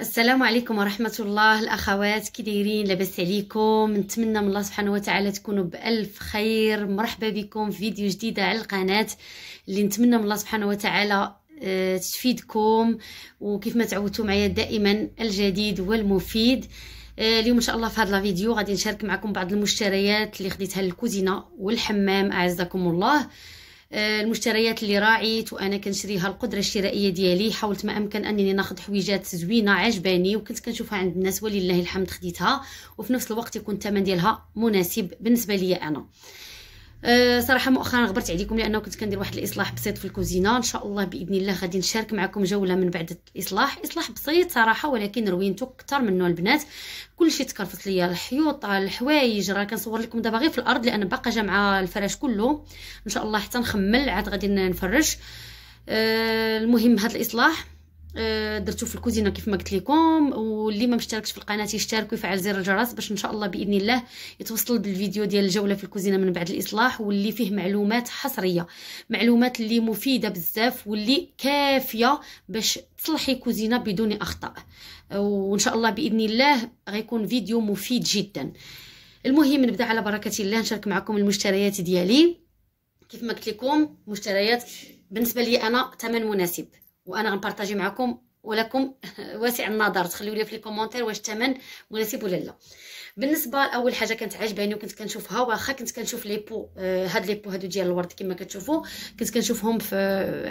السلام عليكم ورحمة الله الأخوات كي دايرين لاباس عليكم نتمنى من الله سبحانه وتعالى تكونوا بألف خير مرحبا بكم في فيديو جديدة على القناة اللي نتمنى من الله سبحانه وتعالى آه، تفيدكم وكيف ما تعودتوا معايا دائما الجديد والمفيد آه، اليوم ان شاء الله في هذا الفيديو غادي نشارك معكم بعض المشتريات اللي خديتها للكوزينه والحمام اعزكم الله آه، المشتريات اللي راعيت وانا كنشريها القدره الشرائيه ديالي حاولت ما امكن انني ناخذ حويجات زوينه عجباني وكنت كنشوفها عند الناس ولله الحمد خديتها وفي نفس الوقت يكون الثمن ديالها مناسب بالنسبه ليا انا أه صراحه مؤخرا غبرت عليكم لانه كنت كندير واحد الاصلاح بسيط في الكوزينه ان شاء الله باذن الله غادي نشارك معكم جوله من بعد الاصلاح اصلاح بسيط صراحه ولكن روينته اكثر منه البنات كلشي تكرفص ليا الحيوط الحوايج راه كنصور لكم دابا غير في الارض لان باقا جا مع الفراش كله ان شاء الله حتى نخمل عاد غادي نفرش أه المهم هذا الاصلاح آه، درتو في الكوزينه كيف ما قلت لكم واللي ما مشتركش في القناه يشترك ويفعل زر الجرس باش ان شاء الله باذن الله يتوصل بالفيديو ديال الجوله في الكوزينه من بعد الاصلاح واللي فيه معلومات حصريه معلومات اللي مفيده بزاف واللي كافيه باش تصلحي كوزينه بدون اخطاء وان شاء الله باذن الله غيكون فيديو مفيد جدا المهم نبدا على بركه الله نشارك معكم المشتريات ديالي كيف ما قلت لكم مشتريات بالنسبه لي انا ثمن مناسب وانا غنبارطاجي معكم ولكم واسع النظر تخليو لي في لي كومونتير واش الثمن مناسب ولا لا بالنسبه لاول حاجه كانت عاجباني وكنت كنشوفها واخا كنت كنشوف لي بو آه، هاد لي بو هادو ديال الورد كما كتشوفوا كنت كنشوفهم في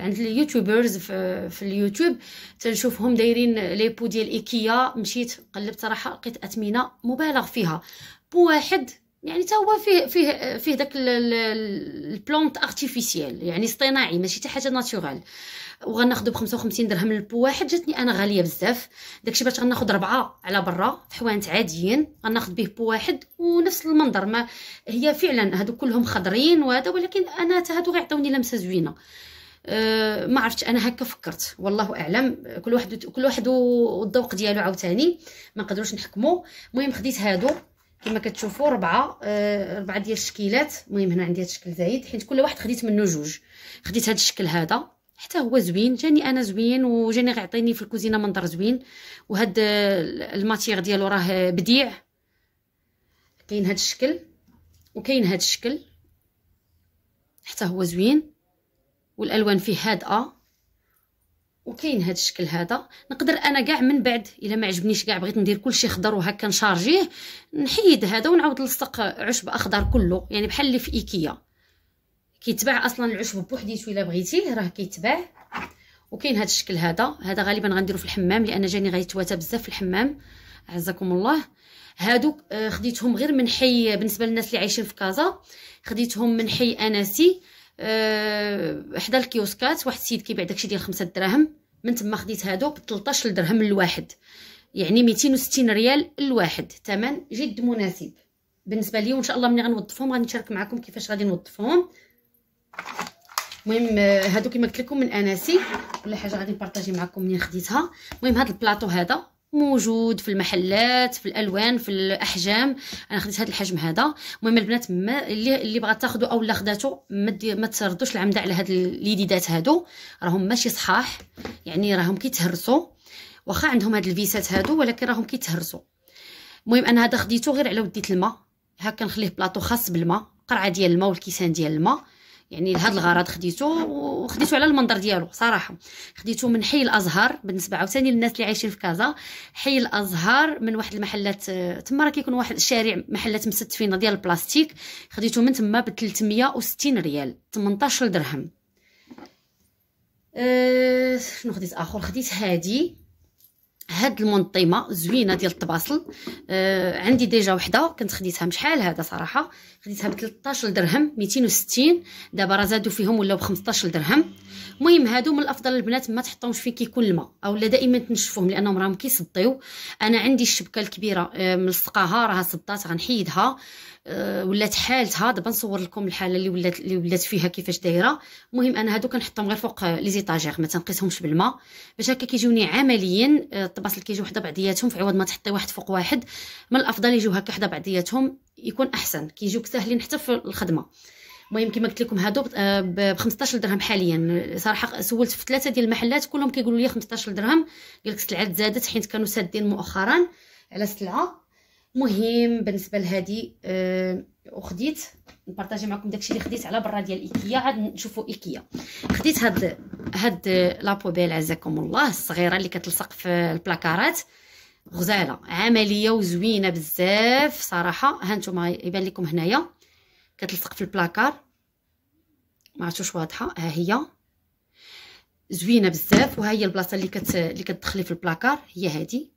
عند اليوتيوبرز في, في اليوتيوب تنشوفهم دايرين لي بو ديال ايكيا مشيت قلبت صراحه لقيت اثمنه مبالغ فيها بو واحد يعني تا هو فيه فيه فيه داك البلونت ارتيفيسيال يعني اصطناعي ماشي حتى حاجه ناتورال وغناخذو ب 55 درهم للبو واحد جاتني انا غاليه بزاف داكشي باش غناخذ ربعه على برا في حوانت عاديين غناخذ به بو واحد ونفس المنظر ما هي فعلا هادو كلهم خضرين وهذا ولكن انا حتى هادو غيعطيوني لمسه زوينه أه ما عرفتش انا هكا فكرت والله اعلم كل واحد كل واحد والذوق ديالو عاوتاني ما نقدروش نحكمو المهم خديت هادو كما كتشوفوا ربعه آه، ربعه ديال الشكيلات المهم هنا عندي هذا الشكل زايد حيت كل واحد خديت منه جوج خديت هذا الشكل هذا حتى هو زوين جاني انا زوين وجاني غيعطيني في الكوزينه منظر زوين وهاد آه، الماتيغ ديالو راه بديع كاين هاد الشكل وكاين هاد الشكل حتى هو زوين والالوان فيه هادئه وكاين هذا الشكل هذا نقدر انا كاع من بعد الا ما عجبنيش كاع بغيت ندير كلشي خضر وهكا نشارجيه نحيد هذا ونعاود نلصق عشب اخضر كله يعني بحال اللي في ايكيا كيتباع اصلا العشب بوحديتو الا بغيتيه راه كيتباع وكاين هذا الشكل هذا هذا غالبا غنديرو في الحمام لان جاني غيتواتى بزاف في الحمام عزكم الله هادو آه، خديتهم غير من حي بالنسبه للناس اللي عايشين في كازا خديتهم من حي اناسي آه، حدا الكيوسكات واحد السيد كيبيع داكشي ديال خمسة دراهم من تما خديت هادو ب 13 درهم الواحد يعني 260 ريال الواحد ثمن جد مناسب بالنسبه لي وان شاء الله ملي غنوظفهم غنشارك معكم كيفاش غادي نوظفهم المهم آه، هادو كما قلت لكم من اناسي ولا حاجه غادي نبارطاجي معكم منين خديتها المهم هاد البلاطو هذا موجود في المحلات في الالوان في الاحجام انا خديت هذا الحجم هذا المهم البنات ما اللي اللي بغات تاخذو او لا خداتو ما, ما تردوش العمده على هاد ليديدات هادو راهم ماشي صحاح يعني راهم كيتهرسوا واخا عندهم هاد الفيسات هادو ولكن راهم كيتهرسوا المهم انا هذا خديته غير على وديت الماء هكا نخليه بلاطو خاص بالماء قرعه ديال الماء والكيسان ديال الماء يعني لهذا الغرض خديته وخديته على المنظر ديالو صراحه خديته من حي الازهر بالنسبه عاوتاني للناس اللي عايشين في كازا حي الازهر من واحد المحلات تما راه كيكون واحد الشارع محلات مستفينه ديال البلاستيك خديته من تما ب 360 ريال 18 درهم أه شنو خديت اخر خديت هادي هاد المنطيمه زوينه ديال الطباصل آه عندي ديجا وحده كنت خديتها بشحال هذا صراحه خديتها ب 13 درهم 260 دابا راه زادوا فيهم ولاو ب 15 درهم المهم هادو من الافضل البنات ما تحطهمش فين كيكون الماء اولا دائما تنشفوهم لانهم راهم كيصديو انا عندي الشبكه الكبيره آه ملصقاها راها صدات غنحيدها آه، ولات حالتها دابا نصور لكم الحاله اللي ولات اللي ولات فيها كيفاش دايره المهم انا هادو كنحطهم غير فوق لي زيطاجير ما تنقيسهمش بالماء باش هكا كيجوني عمليا الطباسل آه، كيجيو حدا بعضياتهم في عوض ما تحطي واحد فوق واحد من الافضل يجيو هكا حدا بعضياتهم يكون احسن كيجيوك ساهلين حتى في الخدمه المهم كما قلت لكم هادو آه، ب 15 درهم حاليا صراحه سولت في ثلاثه ديال المحلات كلهم كيقولوا لي 15 درهم قالك السلعه زادت حيت كانوا سادين مؤخرا على سلعه مهم بالنسبه لهادي أه وخديت نبارطاجي معكم داكشي اللي خديت على برا ديال ايكيا عاد نشوفوا ايكيا خديت هاد هاد لابوبيل عزاكم الله الصغيره اللي كتلصق في البلاكارات غزاله عمليه وزوينه بزاف صراحه ها نتوما يبان لكم هنايا كتلصق في البلاكار ما عرفتوش واضحه ها هي زوينه بزاف وها هي البلاصه اللي كت اللي كتدخلي في البلاكار هي هذه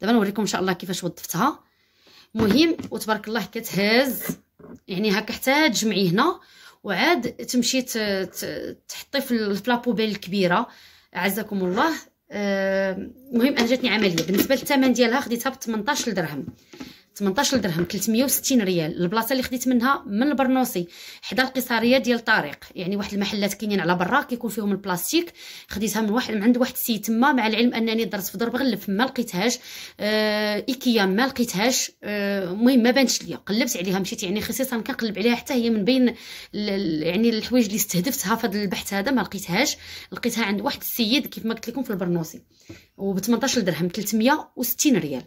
دابا نوريكم ان شاء الله كيفاش وظفتها مهم وتبارك الله كتهز يعني هكا حتى تجمعي هنا وعاد تمشي تحطي في البلابوبيل الكبيره عزكم الله آه، مهم انا جاتني عمليه بالنسبه للثمن ديالها خديتها ب 18 درهم 18 درهم 360 ريال البلاصه اللي خديت منها من البرنوصي حدا القيصريه ديال طارق يعني واحد المحلات كاينين على برا كيكون فيهم البلاستيك خديتها من واحد من عند واحد السيد تما مع العلم انني درت في درب غلف ما لقيتهاش آه ايكيا ما لقيتهاش آه، المهم آه ما بانتش ليا قلبت عليها مشيت يعني خصيصا كنقلب عليها حتى هي من بين يعني الحوايج اللي استهدفتها في هذا البحث هذا ما لقيتهاش لقيتها عند واحد السيد كيف ما قلت لكم في البرنوصي وب 18 درهم 360 ريال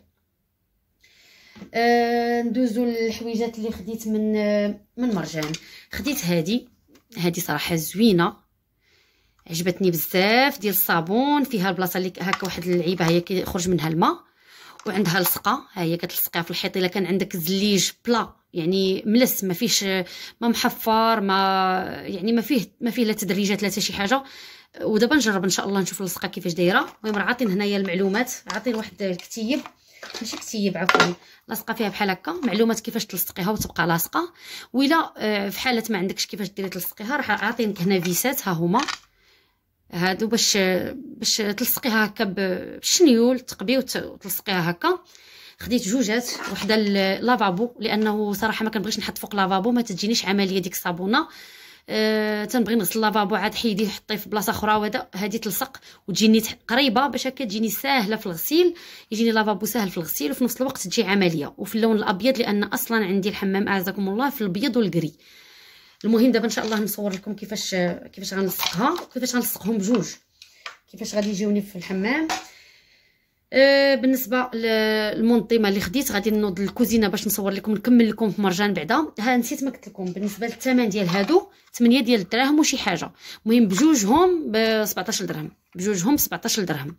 آه ندوزو للحويجات اللي خديت من آه من مرجان خديت هادي هادي صراحه زوينه عجبتني بزاف ديال الصابون فيها البلاصه اللي هكا واحد اللعيبه هي كيخرج منها الماء وعندها لصقه ها هي كتلصقيها في الحيط الا كان عندك زليج بلا يعني ملس ما فيش ما محفر ما يعني ما فيه ما فيه لا تدريجات لا حتى شي حاجه ودابا نجرب ان شاء الله نشوف اللصقه كيفاش دايره المهم راه عاطين هنايا المعلومات عاطين واحد الكتيب ماشي كتيب عفوا لاصقه فيها بحال هكا معلومات كيفاش تلصقيها وتبقى لاصقه ولا آه، في حاله ما عندكش كيفاش ديري تلصقيها راه عاطينك هنا فيسات ها هما هادو باش باش تلصقيها هكا بالشنيول تقبي وتلصقيها هكا خديت جوجات وحده لافابو لانه صراحه ما كنبغيش نحط فوق لافابو ما تجينيش عمليه ديك الصابونه أه تنبغي نغسل لافابو عاد حيديه حطيه في بلاصه اخرى وهذا هذه تلصق وتجيني قريبه باش هكا تجيني ساهله في الغسيل يجيني لافابو ساهل في الغسيل وفي نفس الوقت تجي عمليه وفي اللون الابيض لان اصلا عندي الحمام اعزكم الله في الابيض والكري المهم دابا ان شاء الله نصور لكم كيفاش كيفاش غنلصقها وكيفاش غنلصقهم بجوج كيفاش غادي يجوني في الحمام آه، بالنسبه للمنظمه اللي خديت غادي نوض للكوزينه باش نصور لكم نكمل لكم في مرجان بعدا ها نسيت ما قلت لكم بالنسبه للثمن ديال هادو 8 ديال الدراهم وشي حاجه المهم بجوجهم ب 17 درهم بجوجهم 17 درهم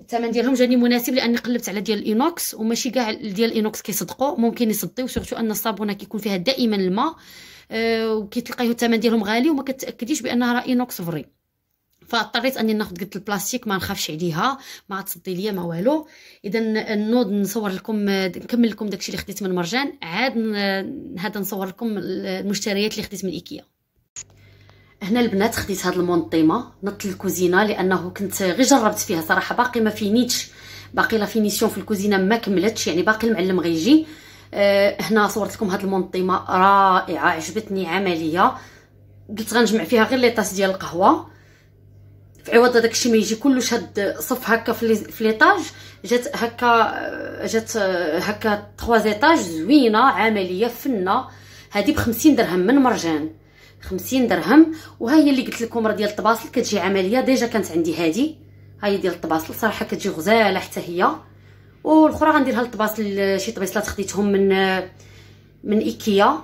الثمن ديالهم جاني مناسب لاني قلبت على ديال الانوكس وماشي كاع ديال الانوكس كيصدقوا ممكن يصديو سورتو ان الصابونه كيكون فيها دائما الماء أه وكتلقايو الثمن ديالهم غالي وما كتاكديش بانها راه انوكس فري فاضطريت اني ناخذ قلت البلاستيك ما نخافش عليها ما تصدي ليا ما والو اذا نوض نصور لكم نكمل لكم داكشي اللي خديت من مرجان عاد هذا نصور لكم المشتريات اللي خديت من ايكيا هنا البنات خديت هاد المونطيمه نط الكوزينه لانه كنت غير جربت فيها صراحه باقي ما فينيتش باقي لا فينيسيون في الكوزينه ما كملتش يعني باقي المعلم غيجي أه هنا صورت لكم هاد المونطيمه رائعه عجبتني عمليه قلت غنجمع فيها غير لي طاس ديال القهوه في عوض هذاك الشيء ما يجي كلش هاد صف هكا في ليطاج جات هكا جات هكا 3 ايطاج زوينه عمليه فنه هذه ب 50 درهم من مرجان 50 درهم وها هي اللي قلت لكم راه ديال الطباصل كتجي عمليه ديجا كانت عندي هذه ها هي ديال الطباصل صراحه كتجي غزاله حتى هي والاخرى غنديرها للطباصل شي طبيصلات خديتهم من من ايكيا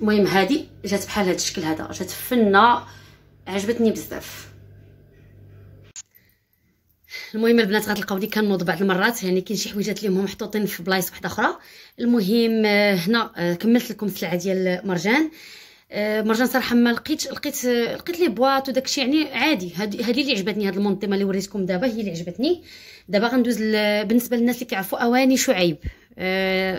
المهم هذه جات بحال هذا الشكل هذا جات فنه عجبتني بزاف المهم البنات غتلقاوني كنوض بعض المرات يعني كاين شي حويجات اللي هما محطوطين في بلايص واحده اخرى المهم آه، هنا آه، كملت لكم السلعه ديال مرجان آه، مرجان صراحه ما لقيتش لقيت لقيت لي بواط وداكشي يعني عادي هذه اللي عجبتني هذه المنظمه اللي وريتكم دابا هي اللي عجبتني دابا غندوز بالنسبه للناس اللي كيعرفوا اواني شعيب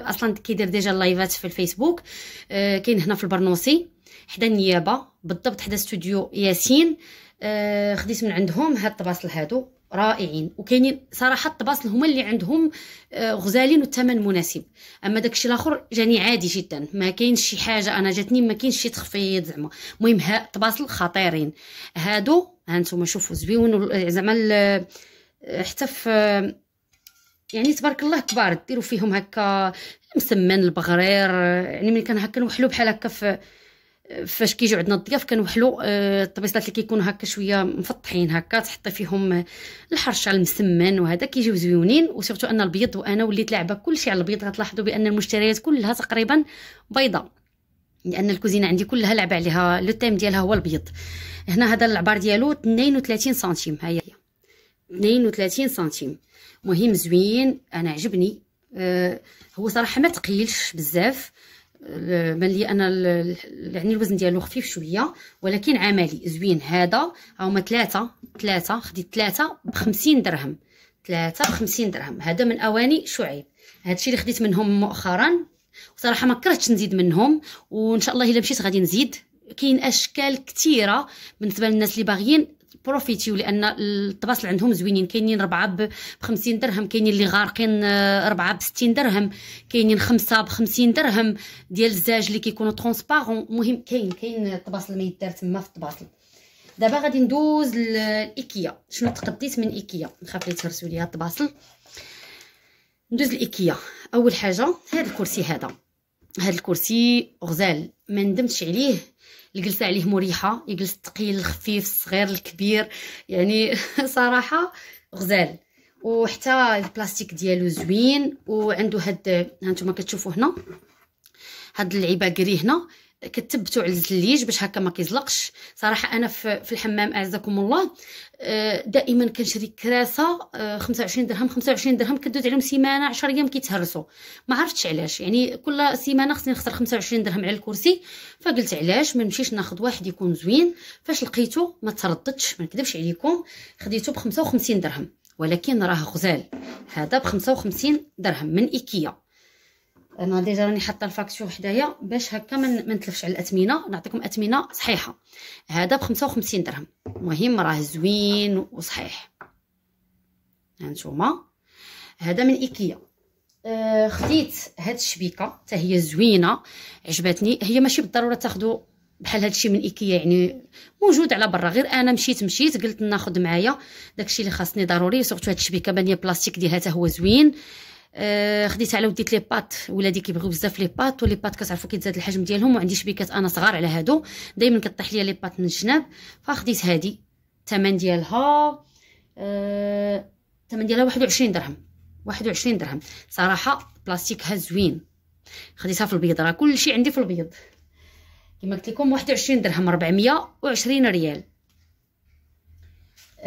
اصلا كيدير ديجا اللايفات في الفيسبوك كاين هنا في البرنوسي حدا النيابه بالضبط حدا استوديو ياسين آه خديت من عندهم هاد الطباصل هادو رائعين وكاينين صراحه الطباصل هما اللي عندهم آه غزالين والثمن مناسب اما داكشي الاخر جاني عادي جدا ما كاينش شي حاجه انا جاتني ما كاينش شي تخفيض زعما المهم ها الطباصل خطيرين هادو هانتوما شوفوا زويون آه، زعما آه، حتى في آه، يعني تبارك الله كبار ديروا فيهم هكا مسمن البغرير يعني ملي كان هكا نوحلو بحال هكا في فاش كيجيو عندنا الضياف كنوحلو آه، الطبيصلات اللي كيكونوا هكا شويه مفطحين هكا تحطي فيهم الحرشه المسمن وهذا كيجيو زويونين وسيرتو ان البيض وانا وليت لعبه كلشي على البيض غتلاحظوا بان المشتريات كلها تقريبا بيضاء لان الكوزينه عندي كلها لعبه عليها لو تيم ديالها هو البيض هنا هذا العبار ديالو 32 سنتيم ها هي 32 سنتيم مهم زوين انا عجبني أه هو صراحه ما تقيلش بزاف بان لي انا يعني الوزن ديالو خفيف شويه ولكن عملي زوين هذا ها هما ثلاثه ثلاثه خديت ثلاثه ب 50 درهم ثلاثه ب 50 درهم هذا من اواني شعيب هادشي اللي خديت منهم مؤخرا وصراحه ما كرهتش نزيد منهم وان شاء الله الا مشيت غادي نزيد كاين اشكال كثيره بالنسبه للناس اللي باغيين بروفيتيو لان الطباسل عندهم زوينين كاينين ربعه ب 50 درهم كاينين اللي غارقين آه، ربعه ب 60 درهم كاينين خمسه ب 50 درهم ديال الزاج اللي كيكونوا ترونسبارون المهم كاين كاين الطباسل ما يدار تما في الطباسل دابا غادي ندوز لايكيا شنو تقديت من ايكيا نخاف لي تهرسوا ليا الطباصل ندوز لايكيا اول حاجه هذا الكرسي هذا هذا الكرسي غزال ما ندمتش عليه الجلسه عليه مريحه يجلس الثقيل الخفيف الصغير الكبير يعني صراحه غزال وحتى البلاستيك ديالو زوين وعنده هاد هانتوما كتشوفوا هنا هاد كري هنا كتبتو على الزليج باش هكا ما كيزلقش صراحه انا في الحمام اعزكم الله أه، دائما كنشري كراسه 25 أه، درهم 25 درهم كدوز عليهم سيمانه 10 ايام كيتهرسوا ما عرفتش علاش يعني كل سيمانه خصني نخسر 25 درهم على الكرسي فقلت علاش ما نمشيش ناخذ واحد يكون زوين فاش لقيتو ما ترددتش ما نكذبش عليكم خديته ب 55 درهم ولكن راه غزال هذا ب 55 درهم من ايكيا انا ديجا راني حاطه الفاكتور حدايا باش هكا ما نتلفش على الاثمنه نعطيكم اثمنه صحيحه هذا ب 55 درهم المهم راه زوين وصحيح هانتوما هذا من ايكيا آه، خديت هاد الشبيكه حتى هي زوينه عجبتني هي ماشي بالضروره تاخذوا بحال هادشي من ايكيا يعني موجود على برا غير انا مشيت مشيت قلت ناخذ معايا داكشي اللي خاصني ضروري سورتو هاد الشبيكه بانيه بلاستيك ديالها حتى هو زوين آه، خديت على وديت لي بات ولادي كيبغيو بزاف لي بات ولي بات كتعرفوا كيتزاد الحجم ديالهم وعندي شبيكات انا صغار على هادو دائما كطيح ليا لي بات من الجناب فخديت هادي الثمن ديالها الثمن أه... ديالها 21 درهم 21 درهم صراحه بلاستيكها زوين خديتها في البيض راه كلشي عندي في البيض كما قلت لكم 21 درهم 420 ريال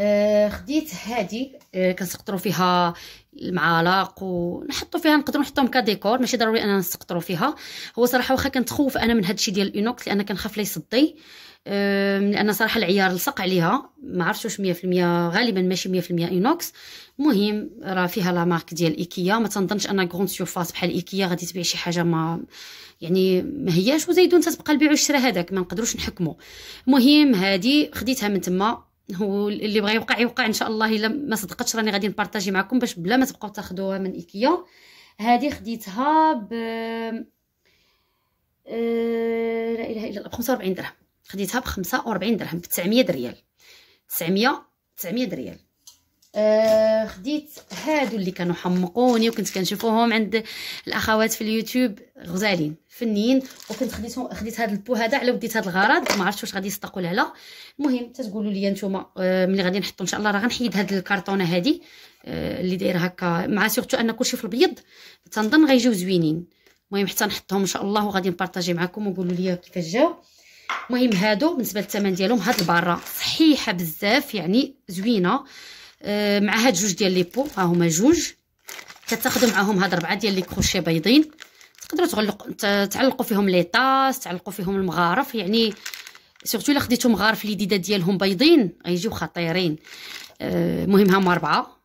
آه، خديت هذه آه، كنسقطرو فيها المعالق ونحطو فيها نقدروا نحطوهم كديكور ماشي ضروري اننا نسقطرو فيها هو صراحه واخا كنتخوف انا من هذا الشيء ديال الانوكس لان كنخاف لا يصدي لان صراحه العيار لصق عليها ما عرفتش واش 100% غالبا ماشي 100% اينوكس المهم راه فيها لا مارك ديال ايكيا ما تنظنش ان غون سيوفاس بحال ايكيا غادي تبيع شي حاجه ما يعني ما هياش وزيدون تتبقى البيع والشراء هذاك ما نقدروش نحكمه المهم هذه خديتها من تما واللي بغى يوقع يوقع ان شاء الله الا ما صدقتش راني غادي نبارطاجي معكم باش بلا ما تبقاو تاخذوها من ايكيا هذه خديتها ب آه، لا اله الا الله ب 45 درهم خديتها ب 45 درهم ب 900 ريال 900 900 ريال آه خديت هادو اللي كانوا حمقوني وكنت كنشوفوهم عند الاخوات في اليوتيوب غزالين فنيين وكنت خديتهم خديت هاد البو هذا على وديت هاد الغرض ما عرفتش واش غادي يصدق ولا لا المهم تتقولوا لي نتوما آه، ملي غادي نحطو ان شاء الله راه غنحيد هاد الكرتونه هادي آه، اللي دايره هكا مع سورتو ان كلشي في البيض تنظن غيجيو زوينين المهم حتى نحطهم ان شاء الله وغادي نبارطاجي معكم وقولوا لي كيفاش جاو المهم هادو بالنسبه للثمن ديالهم هاد الباره صحيحه بزاف يعني زوينه آه مع هاد جوج ديال لي بو ها هما جوج كتاخذوا معاهم هاد ربعه ديال لي كروشيه بيضين تقدروا تغلق تعلقوا فيهم لي طاس تعلقوا فيهم المغارف يعني سورتو الا خديتو مغارف اليديده ديالهم بيضين غيجيو خطيرين المهم آه، ها هما ربعه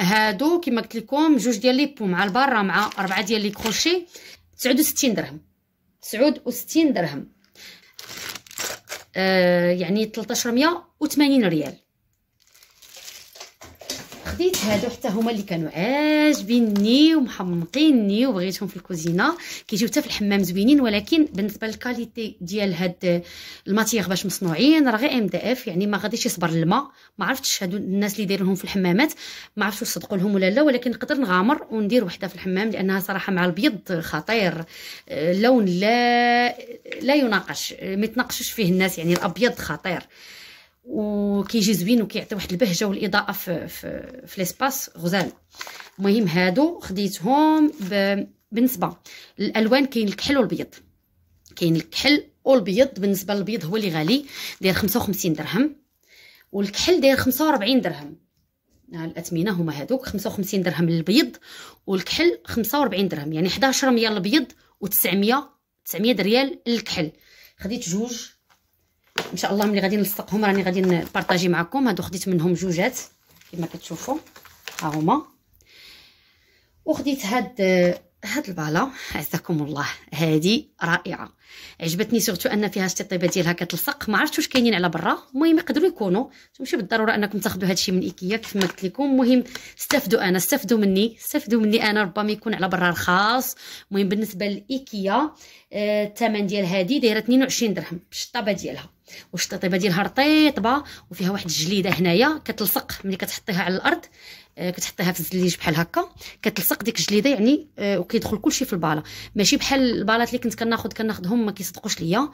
هادو كما قلت لكم جوج ديال لي بو مع البره مع ربعه ديال لي كروشيه 69 درهم 69 درهم آه يعني 1380 ريال خديت هادو حتى هما اللي كانوا عاجبيني ومحمقيني وبغيتهم في الكوزينه كيجيو حتى في الحمام زوينين ولكن بالنسبه للكاليتي ديال هاد الماتيغ باش مصنوعين راه غير ام دي اف يعني ما غاديش يصبر الماء ما عرفتش هادو الناس اللي دايرينهم في الحمامات ما عرفتش صدقوا لهم ولا لا ولكن نقدر نغامر وندير وحده في الحمام لانها صراحه مع البيض خطير آه، لون لا لا يناقش ما يتناقشش فيه الناس يعني الابيض خطير وكيجي زوين وكيعطي واحد البهجه والاضاءه في في, في ليسباس غزال المهم هادو خديتهم بالنسبه الالوان كاين الكحل والبيض كاين الكحل والبيض بالنسبه للبيض هو اللي غالي داير 55 درهم والكحل داير 45 درهم الاثمنه هما هادوك 55 درهم للبيض والكحل 45 درهم يعني 1100 100 البيض و900 900 ريال للكحل خديت جوج ان شاء الله ملي غادي نلصقهم راني غادي نبارطاجي معكم هادو خديت منهم جوجات كما كتشوفوا ها هما وخديت هاد هاد البالا عزكم الله هادي رائعه عجبتني سورتو ان فيها الشطيبه ديالها كتلصق ما عرفتش واش كاينين على برا المهم يقدروا يكونوا ماشي بالضروره انكم تاخذوا هادشي من ايكيا كيف ما قلت لكم المهم استفدوا انا استفدوا مني استفدوا مني انا ربما يكون على برا رخاص المهم بالنسبه لايكيا آه الثمن ديال هادي دايره 22 درهم بالشطابه ديالها والشطيبه ديالها رطيطبه وفيها واحد الجليده هنايا كتلصق ملي كتحطيها على الارض آه، كتحطيها في الزليج بحال هكا كتلصق ديك الجليده يعني آه، وكيدخل كلشي في الباله ماشي بحال البالات اللي كنت كناخذ كناخذهم ما كيصدقوش ليا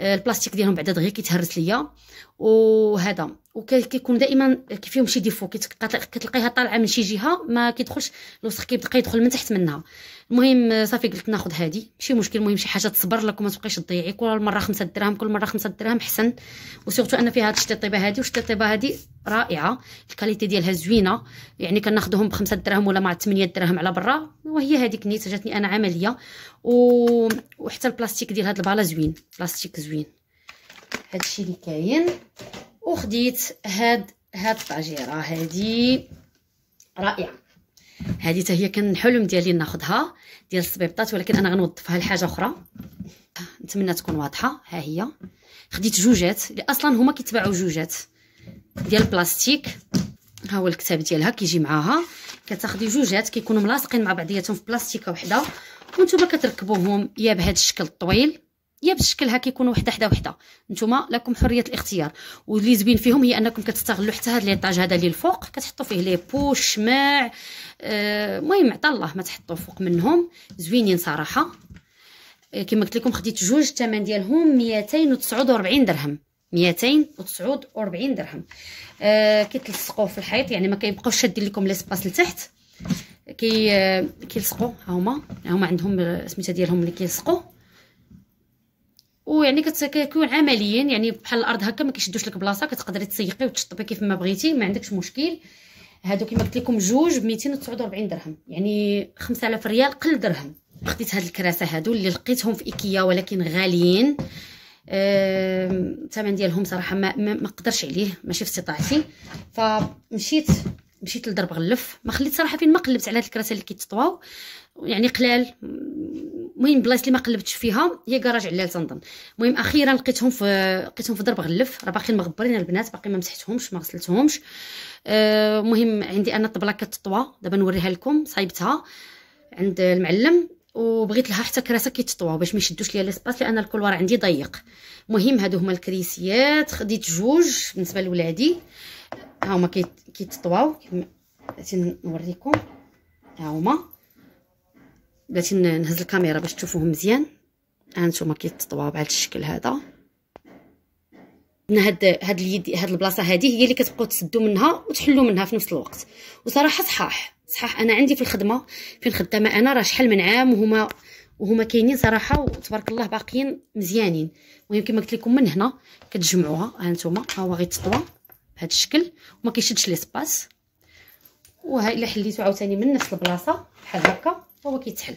آه، البلاستيك ديالهم بعدا دغيا كيتهرس ليا وهذا وكيكون دائما فيهم شي ديفو كتلقيها طالعه من شي جهه ما كيدخلش الوسخ كيبقى يدخل من تحت منها المهم صافي قلت ناخذ هادي ماشي مشكل المهم شي حاجه تصبر لك وما تبقيش تضيعي كل مره خمسة دراهم كل مره خمسة دراهم حسن وسورتو ان فيها هاد الشطيطيبه هادي والشطيطيبه هذه رائعه الكاليتي ديالها زوينه يعني كناخذهم بخمسة دراهم ولا مع 8 دراهم على برا وهي هذيك نيت جاتني انا عمليه و... وحتى البلاستيك ديال هاد البالا زوين بلاستيك زوين هادشي اللي كاين وخديت هاد هاد الطاجيره هادي رائعه هادي حتى هي كان حلم ديالي ناخذها ديال السبيبطات ولكن انا غنوظفها لحاجه اخرى نتمنى تكون واضحه ها هي خديت جوجات اللي اصلا هما كيتباعوا جوجات ديال البلاستيك ها هو الكتاب ديالها كيجي معاها كتاخدي جوجات كيكونوا ملاصقين مع بعضياتهم في بلاستيكه وحده وانتم كتركبوهم يا بهذا الشكل الطويل يا بالشكل هكا يكونوا وحده حدا وحده نتوما لكم حريه الاختيار واللي زوين فيهم هي انكم كتستغلوا حتى هذا ليطاج هذا اللي الفوق كتحطوا فيه لي بوش شماع آه، المهم آه عطا الله ما تحطوا فوق منهم زوينين صراحه آه، كما قلت لكم خديت جوج الثمن ديالهم 249 درهم 249 درهم آه كيتلصقوا في الحيط يعني ما كيبقاوش شادين لكم ليسباس لتحت كي آه، كيلصقوا ها هما ها هما عندهم سميتها ديالهم اللي كيلصقوا ويعني كتكون عمليا يعني بحال الارض هكا ما كيشدوش لك بلاصه كتقدري تسيقي وتشطبي كيف ما بغيتي ما عندكش مشكل هادو كما قلت لكم جوج ب 249 درهم يعني 5000 ريال قل درهم خديت هاد الكراسه هادو اللي لقيتهم في ايكيا ولكن غاليين الثمن ديالهم صراحه ما ما قدرش عليه ماشي في استطاعتي فمشيت مشيت لدرب غلف ما خليت صراحه فين ما قلبت على هاد الكراسه اللي كيتطواو يعني قلال المهم البلايص اللي ما قلبتش فيها هي كراج علال تنظن المهم اخيرا لقيتهم في لقيتهم في درب غلف راه باقيين مغبرين البنات باقي ما مسحتهمش ما غسلتهمش المهم آه، عندي انا الطبله كتطوى دابا نوريها لكم صايبتها عند المعلم وبغيت لها حتى كراسه كيتطواو باش ما يشدوش ليا ليسباس لان الكلوار عندي ضيق المهم هادو هما الكريسيات خديت جوج بالنسبه لولادي ها هما كيتطواو كيت نوريكم ها هما بغيتي نهز الكاميرا باش تشوفوهم مزيان هانتوما كيتطوا بهذا الشكل هذا هاد هاد اليد هاد البلاصه هادي هي اللي كتبقاو تسدو منها وتحلو منها في نفس الوقت وصراحه صحاح صحاح انا عندي في الخدمه فين خدامه انا راه شحال من عام وهما وهما كاينين صراحه وتبارك الله باقيين مزيانين المهم كما قلت لكم من هنا كتجمعوها ها نتوما ها هو غيتطوى بهذا الشكل وما كيشدش لي سباس وها الا حليتو عاوتاني من نفس البلاصه بحال هكا وهو كيتحل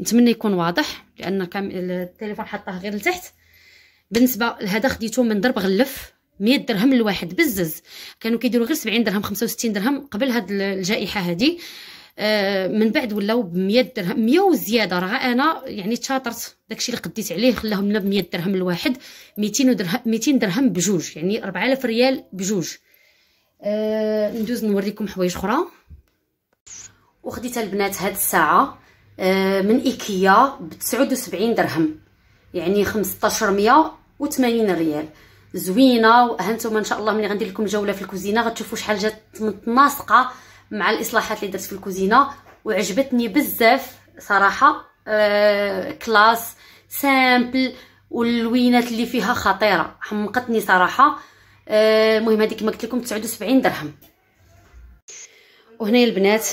نتمنى يكون واضح لان كام التليفون حطاه غير لتحت بالنسبه لهذا خديته من ضرب غلف 100 درهم الواحد بزز كانوا كيديروا غير 70 درهم 65 درهم قبل هاد الجائحه هادي آه، من بعد ولاو ب 100 درهم 100 وزياده راه انا يعني تشاطرت داكشي اللي قديت عليه خلاهم لنا ب 100 درهم الواحد 200 درهم 200 درهم بجوج يعني 4000 ريال بجوج آه ندوز نوريكم حوايج اخرى وخديت البنات هاد الساعه آه، من ايكيا ب 79 درهم يعني 1580 ريال زوينه وها نتوما ان شاء الله ملي غندير لكم جوله في الكوزينه غتشوفوا شحال جات متناسقه مع الاصلاحات اللي درت في الكوزينه وعجبتني بزاف صراحه آه كلاس سامبل واللوينات اللي فيها خطيره حمقتني صراحه آه، المهم آه هذيك كما قلت لكم 79 درهم وهنايا البنات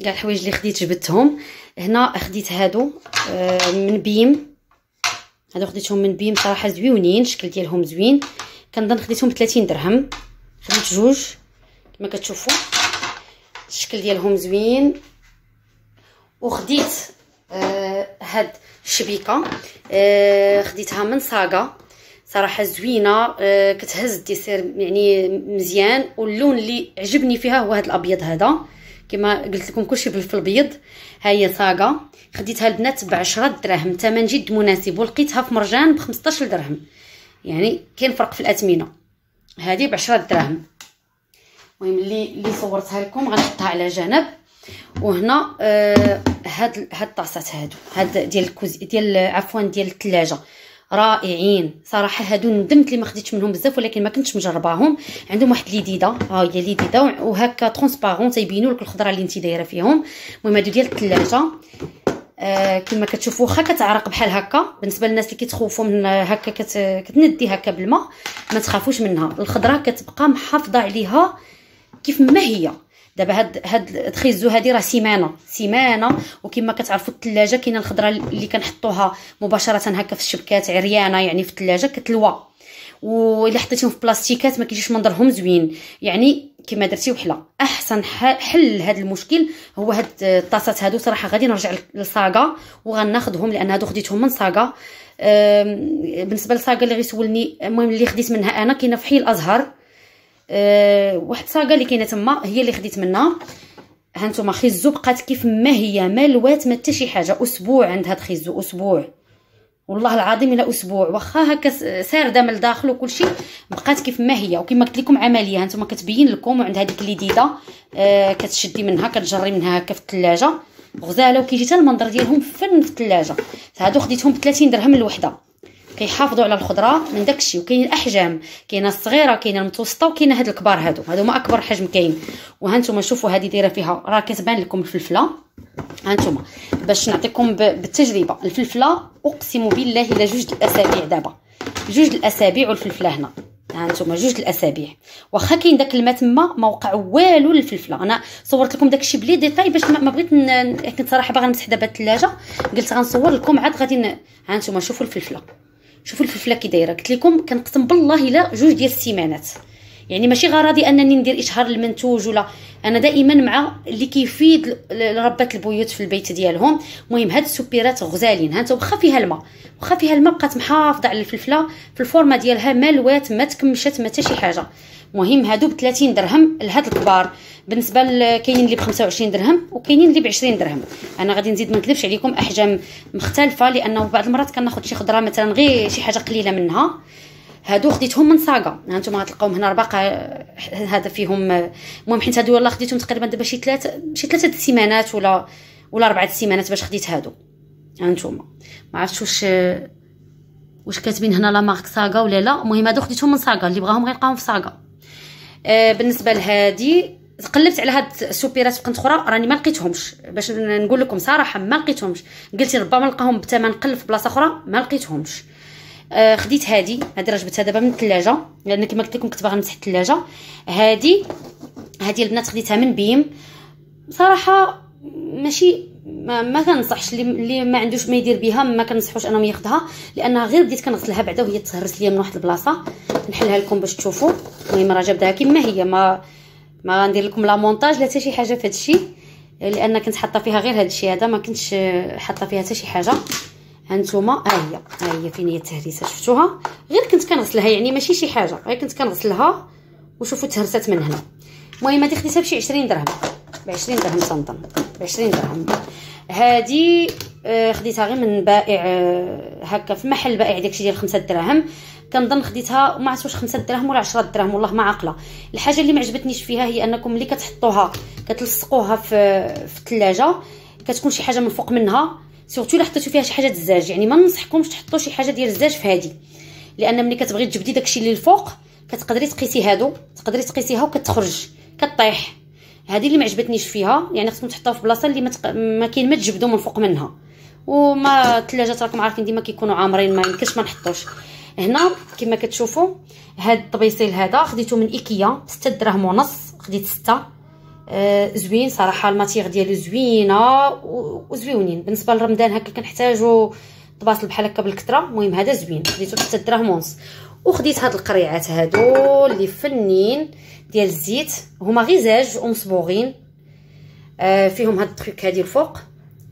كاع الحوايج اللي خديت جبدتهم هنا خديت هادو آه من بيم هادو خديتهم من بيم صراحه زويونين الشكل ديالهم زوين كنظن خديتهم ب 30 درهم خديت جوج كما كتشوفوا الشكل ديالهم زوين وخديت آه هاد الشبيكه آه خديتها من ساغا صراحه زوينه آه كتهز الديسير يعني مزيان واللون اللي عجبني فيها هو هذا الابيض هذا كما قلت لكم كلشي فلفل ابيض ها هي صاغه خديتها البنات ب 10 دراهم ثمن جد مناسب ولقيتها في مرجان ب 15 درهم يعني كاين فرق في الاثمنه هذه ب 10 دراهم المهم اللي اللي صورتها لكم غنحطها على جنب وهنا آه هاد هاد الطاسات هادو هاد ديال الكوز ديال عفوا ديال الثلاجه رائعين صراحه هادو ندمت اللي ما خديتش منهم بزاف ولكن ما كنتش مجرباهم عندهم واحد ليديده ها هي ليديده وهكا ترونسبارون تيبينوا لك الخضره اللي انت دايره فيهم المهم هادو ديال الثلاجه آه كما كتشوفوا واخا كتعرق بحال هكا بالنسبه للناس اللي كيتخوفوا من هكا كت... كتندي هكا بالماء ما تخافوش منها الخضره كتبقى محافظه عليها كيف ما هي دابا هاد هاد تخيزو هادي راه سيمانه سيمانه وكما كتعرفوا الثلاجه كاينه الخضره اللي كنحطوها مباشره هكا في الشبكات عريانه يعني في الثلاجه كتلوى وإلا حطيتيهم في بلاستيكات ما كيجيش منظرهم زوين يعني كما درتي وحلا احسن حل هذا المشكل هو هاد الطاسات هادو صراحه غادي نرجع لصاغا وغناخذهم لان هادو خديتهم من صاغا بالنسبه لصاغا اللي غيسولني المهم اللي خديت منها انا كاينه في حي الازهر أه واحد الصاكه اللي كاينه تما هي اللي خديت منها هانتوما خيزو بقات كيف ما هي ما لوات ما حتى شي حاجه اسبوع عند هاد خيزو اسبوع والله العظيم الا اسبوع واخا هكا سارده من الداخل وكلشي بقات كيف ما هي وكما قلت لكم عمليه هانتوما كتبين لكم وعند هذيك ليديده آه كتشدي منها كتجري منها هكا في الثلاجه غزاله وكيجي حتى المنظر ديالهم فن في الثلاجه هادو خديتهم ب 30 درهم الوحده كيحافظوا على الخضره من داكشي وكاين الاحجام كاينه الصغيره كاينه المتوسطه وكاينه هاد الكبار هادو هادو هما اكبر حجم كاين وها نتوما شوفوا هادي دايره فيها راه كتبان لكم الفلفله ها نتوما باش نعطيكم بالتجربه الفلفله اقسم بالله الا جوج الاسابيع دابا جوج الاسابيع والفلفله هنا ها نتوما جوج الاسابيع واخا كاين داك الماء تما ما وقع والو للفلفله انا صورت لكم داكشي بلي ديتاي باش ما, بغيت ن... كنت صراحه باغا نمسح دابا الثلاجه قلت غنصور لكم عاد غادي ها نتوما شوفوا الفلفله شوفوا الفلفله كي دايره قلت لكم كنقسم بالله الا جوج ديال السيمانات يعني ماشي غراضي انني ندير اشهار المنتوج ولا انا دائما مع اللي كيفيد ربات البيوت في البيت ديالهم المهم هاد السوبيرات غزالين هانت واخا فيها الماء واخا فيها الماء بقات محافظه على الفلفله في الفورمه ديالها ما لوات ما تكمشات ما حتى شي حاجه مهم هادو ب 30 درهم لهاد الكبار بالنسبه كاينين اللي ب 25 درهم وكاينين اللي ب 20 درهم انا غادي نزيد ما نكذبش عليكم احجام مختلفه لانه بعض المرات كناخذ شي خضره مثلا غير شي حاجه قليله منها هادو خديتهم من ها هانتوما غتلقاوهم هنا رباقه هذا فيهم المهم حيت هادو والله خديتهم تقريبا دابا شي ثلاثه شي ثلاثه السيمانات ولا ولا اربعه السيمانات باش خديت هادو هانتوما ما عرفتش واش واش كاتبين هنا لا مارك صاقه ولا لا المهم هادو خديتهم من صاقه اللي بغاهم غيلقاهم في صاقه آه بالنسبه لهادي قلبت على هاد السوبيرات في اخرى راني ما لقيتهمش باش نقول لكم صراحه ما لقيتهمش قلت ربما نلقاهم بثمن قل في بلاصه اخرى ما لقيتهمش آه خديت هادي هادي راه جبتها دابا من الثلاجه لان كما قلت لكم كنت باغا نمسح الثلاجه هادي هادي البنات خديتها من بيم صراحه ماشي ما, ما كنصحش اللي ما عندوش ما يدير بها ما كنصحوش انهم ياخذها لانها غير بديت كنغسلها بعدا وهي تهرس ليا من واحد البلاصه نحلها لكم باش تشوفوا المهم راه جابتها كما هي ما ما غندير لكم لا مونتاج لا حتى شي حاجه في الشيء لان كنت حاطه فيها غير هذا الشيء هذا ما كنتش حاطه فيها حتى شي حاجه هانتوما ها هي ها هي فين هي التهريسه شفتوها غير كنت كنغسلها يعني ماشي شي حاجه غير كنت كنغسلها وشوفوا تهرست من هنا المهم هذه خديتها بشي 20 درهم ب 20 درهم سنتم ب 20 درهم هذه آه، خديتها غير من بائع آه، هكا في محل بائع داكشي ديال 5 دراهم كنظن خديتها وما عرفت واش 5 دراهم ولا 10 دراهم والله ما عاقله الحاجه اللي ما عجبتنيش فيها هي انكم ملي كتحطوها كتلصقوها في في الثلاجه كتكون شي حاجه من فوق منها سورتو الا حطيتو فيها شي حاجه الزاج يعني ما ننصحكمش تحطوا شي حاجه ديال الزاج في هذه لان ملي كتبغي تجبدي داكشي اللي الفوق كتقدري تقيسي هادو تقدري تقيسيها وكتخرج كطيح هذه اللي ما عجبتنيش فيها يعني خصكم تحطوها في بلاصه اللي ما متق... ما كاين ما تجبدوا من الفوق منها وما الثلاجات راكم عارفين ديما كيكونوا عامرين ما يمكنش ما نحطوش هنا كما كتشوفوا هاد الطبيصيل هذا خديته من ايكيا ستة دراهم ونص خديت 6 آه زوين صراحه الماتيغ ديالو زوينه وزويونين بالنسبه لرمضان هكا كنحتاجو طباصل بحال هكا بالكثره المهم هذا زوين خديته ب 6 دراهم ونص وخديت هاد القريعات هادو اللي فنين ديال الزيت هما غير زاج ومصبوغين آه فيهم هاد التريك هادي الفوق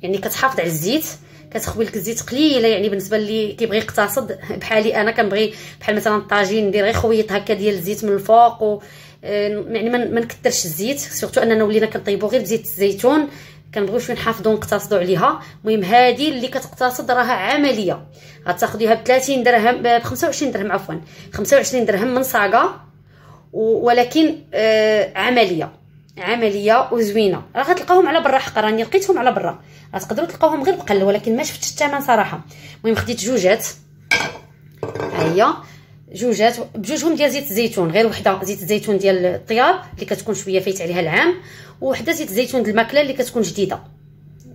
يعني كتحافظ على الزيت كتخوي لك الزيت قليله يعني بالنسبه اللي كيبغي يقتصد بحالي انا كنبغي بحال مثلا الطاجين ندير غير خويط هكا ديال الزيت من الفوق و آه، يعني ما نكثرش الزيت سورتو اننا ولينا كنطيبو غير بزيت الزيتون كنبغيو شويه نحافظوا نقتصدوا عليها المهم هذه اللي كتقتصد راها عمليه غتاخديها ب 30 درهم ب 25 درهم عفوا 25 درهم من صاغه ولكن آه عمليه عمليه وزوينه راه غتلقاوهم على برا حقا راني لقيتهم على برا غتقدروا تلقاوهم غير بقل ولكن ما شفتش الثمن صراحه المهم خديت جوجات ها هي جوجات بجوجهم ديال زيت الزيتون غير وحده زيت الزيتون ديال الطياب اللي كتكون شويه فايت عليها العام وحده زيت الزيتون الماكله اللي كتكون جديده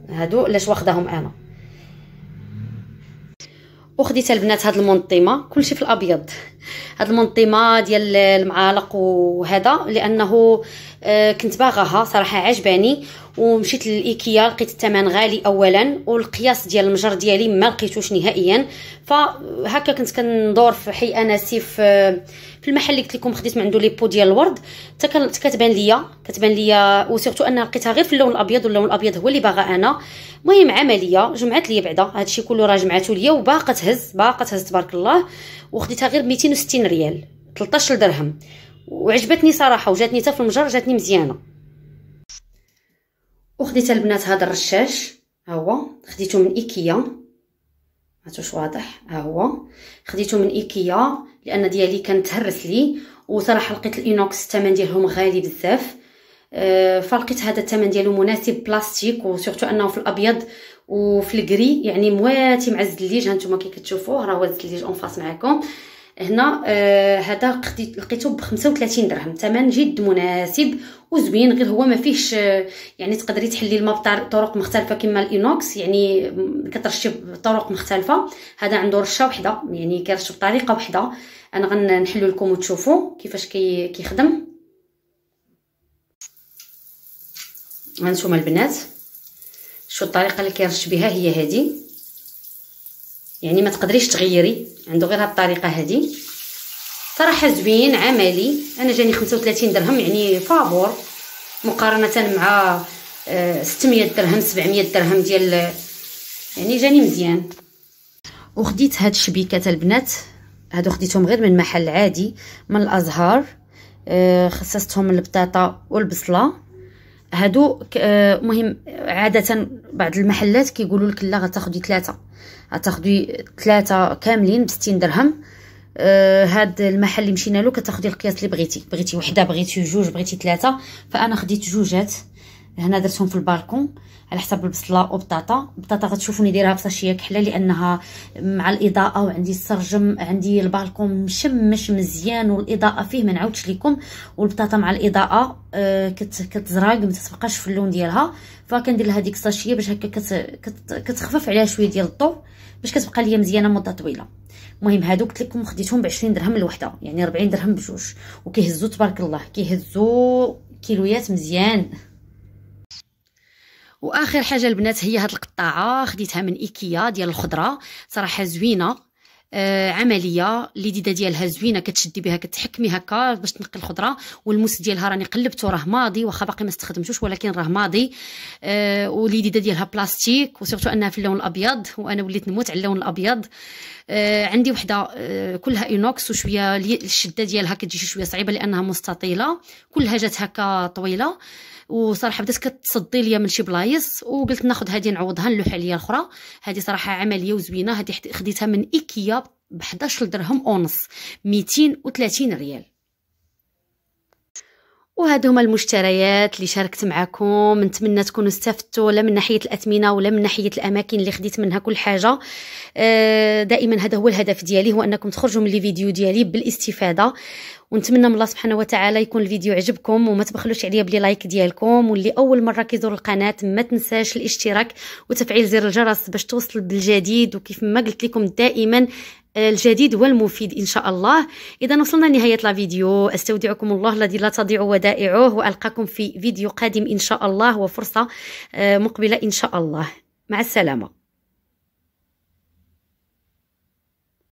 هادو لاش واخداهم انا وخديت البنات هاد المنطيمه كلشي في الابيض هاد المنظمه ديال المعالق وهذا لانه آه، كنت باغاها صراحه عجباني ومشيت للايكيا لقيت الثمن غالي اولا والقياس ديال المجر ديالي ما لقيتوش نهائيا فهكا كنت كندور في حي اناسي في آه، في المحل اللي قلت لكم خديت من عنده لي بو ديال الورد حتى كتبان ليا كتبان ليا وسيرتو انا لقيتها غير في اللون الابيض واللون الابيض هو اللي باغا انا المهم عمليه جمعات لي بعدا هادشي كله راه جمعته ليا وباقا تهز باقا تهز تبارك الله وخديتها غير ب 200 وستين ريال 13 درهم وعجبتني صراحه وجاتني حتى في المجر جاتني مزيانه وخديت البنات هذا الرشاش ها هو خديته من ايكيا هاتوش واضح ها هو خديته من ايكيا لان ديالي كان تهرس لي وصراحه لقيت الاينوكس الثمن ديالهم غالي بزاف أه فلقيت هذا الثمن ديالو مناسب بلاستيك وسورتو انه في الابيض وفي الكري يعني مواتي مع الزليج هانتوما كي كتشوفوه راه هو الزليج اون فاس معاكم هنا آه قديت لقيته ب 35 درهم ثمن جد مناسب وزوين غير هو ما فيهش آه، يعني تقدري تحلي الماء بطرق مختلفه كما الانوكس يعني كترشي بطرق مختلفه هذا عنده رشه وحده يعني كيرش بطريقه وحده انا غنحلو لكم وتشوفوا كيفاش كي كيخدم هانتوما البنات شو الطريقه اللي كيرش بها هي هذه يعني ما تقدريش تغيري عنده غير هاد الطريقه هادي صراحه زوين عملي انا جاني 35 درهم يعني فابور مقارنه مع 600 آه، درهم 700 درهم ديال يعني جاني مزيان وخديت هاد الشبيكات البنات هادو خديتهم غير من محل عادي من الازهار آه، خصصتهم البطاطا والبصله هادو آه، مهم عاده بعض المحلات كيقولوا لك لا غتاخدي ثلاثه غتاخدي ثلاثه كاملين ب درهم آه هاد المحل اللي مشينا له كتاخدي القياس اللي بغيتي بغيتي وحده بغيتي جوج بغيتي ثلاثه فانا خديت جوجات هنا درتهم في البالكون على حساب البصله وبطاطا البطاطا غتشوفوني دايرها صاشيه كحله لانها مع الاضاءه وعندي السرجم عندي البالكون مشمش مزيان والاضاءه فيه ما نعاودش لكم والبطاطا مع الاضاءه آه كت كتزرق ما تتبقاش في اللون ديالها فكندير لها ديك الصاشيه باش هكا كت كت كتخفف عليها شويه ديال الضوء باش كتبقى ليا مزيانه مده طويله المهم هادو قلت لكم خديتهم ب 20 درهم الوحده يعني 40 درهم بجوج وكيهزوا تبارك الله كيهزوا كيلويات مزيان واخر حاجه البنات هي هاد القطاعه خديتها من ايكيا ديال الخضره صراحه زوينه آه عمليه الليديده ديالها زوينه كتشدي بها كتحكمي هكا باش تنقي الخضره والموس ديالها راني قلبته راه ماضي واخا باقي ما استخدمتوش ولكن راه ماضي آه والليديده ديالها بلاستيك وسورتو انها في اللون الابيض وانا وليت نموت على اللون الابيض آه عندي وحده آه كلها اينوكس وشويه الشده ديالها كتجي شويه صعيبه لانها مستطيله كلها جات هكا طويله وصراحه بدات كتصدي ليا من شي بلايص وقلت ناخذ هذه نعوضها نلوح عليا الاخرى هذه صراحه عمليه وزوينه هذه خديتها من ايكيا ب 11 درهم ونص 230 ريال وهادو هما المشتريات اللي شاركت معكم نتمنى تكونوا استفدتوا لا من ناحيه الاثمنه ولا من ناحيه الاماكن اللي خديت منها كل حاجه آه، دائما هذا هو الهدف ديالي هو انكم تخرجوا من الفيديو ديالي بالاستفاده ونتمنى من الله سبحانه وتعالى يكون الفيديو عجبكم وما تبخلوش عليا بلي لايك ديالكم واللي اول مره كيزور القناه ما تنساش الاشتراك وتفعيل زر الجرس باش توصل بالجديد وكيف ما قلت لكم دائما الجديد والمفيد إن شاء الله إذا وصلنا لنهاية لا فيديو أستودعكم الله الذي لا تضيع ودائعه وألقاكم في فيديو قادم إن شاء الله وفرصة آه، مقبلة إن شاء الله مع السلامة